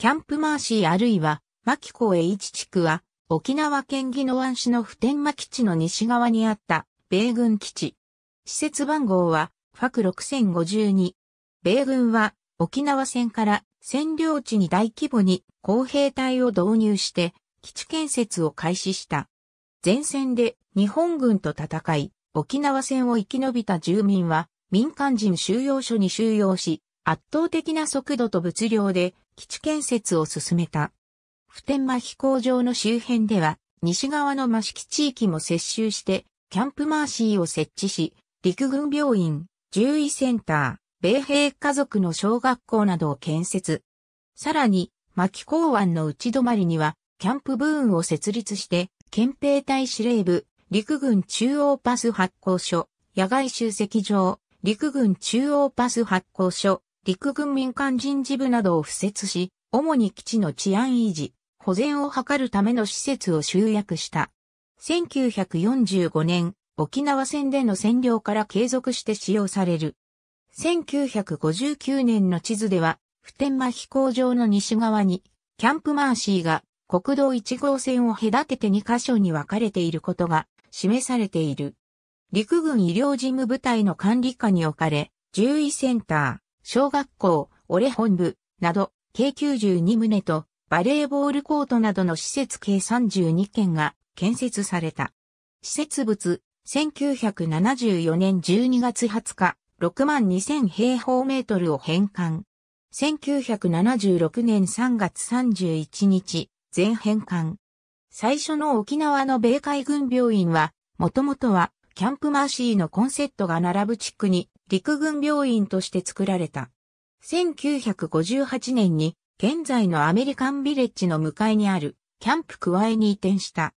キャンプマーシーあるいは、マキコエイチ地区は、沖縄県宜野湾市の普天間基地の西側にあった、米軍基地。施設番号は、ファク6052。米軍は、沖縄戦から占領地に大規模に工兵隊を導入して、基地建設を開始した。前線で日本軍と戦い、沖縄戦を生き延びた住民は、民間人収容所に収容し、圧倒的な速度と物量で基地建設を進めた。普天間飛行場の周辺では、西側の益城地域も接収して、キャンプマーシーを設置し、陸軍病院、獣医センター、米兵家族の小学校などを建設。さらに、牧港湾の内泊には、キャンプブーンを設立して、憲兵隊司令部、陸軍中央パス発行所、野外集積場、陸軍中央パス発行所、陸軍民間人事部などを敷設し、主に基地の治安維持、保全を図るための施設を集約した。1945年、沖縄戦での占領から継続して使用される。1959年の地図では、普天間飛行場の西側に、キャンプマーシーが国道1号線を隔てて2カ所に分かれていることが示されている。陸軍医療事務部隊の管理下に置かれ、獣医センター、小学校、オレ本部、など、計92棟と、バレーボールコートなどの施設計32件が建設された。施設物、1974年12月20日、6万2000平方メートルを返還。1976年3月31日、全返還。最初の沖縄の米海軍病院は、もともとは、キャンプマーシーのコンセットが並ぶ地区に陸軍病院として作られた。1958年に現在のアメリカンビレッジの向かいにあるキャンプクワイに移転した。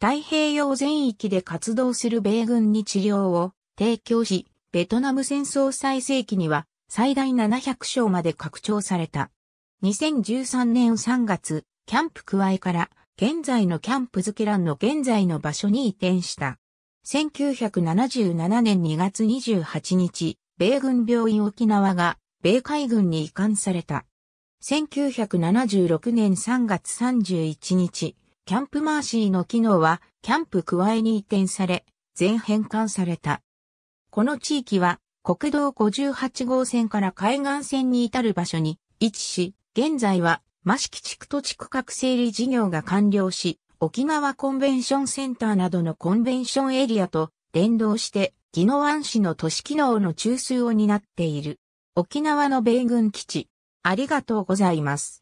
太平洋全域で活動する米軍に治療を提供し、ベトナム戦争最盛期には最大700床まで拡張された。2013年3月、キャンプクワイから現在のキャンプ付けラの現在の場所に移転した。1977年2月28日、米軍病院沖縄が米海軍に移管された。1976年3月31日、キャンプマーシーの機能はキャンプ加えに移転され、全返還された。この地域は国道58号線から海岸線に至る場所に位置し、現在は、シキ地区と地区核整理事業が完了し、沖縄コンベンションセンターなどのコンベンションエリアと連動して、宜野湾市の都市機能の中枢を担っている。沖縄の米軍基地。ありがとうございます。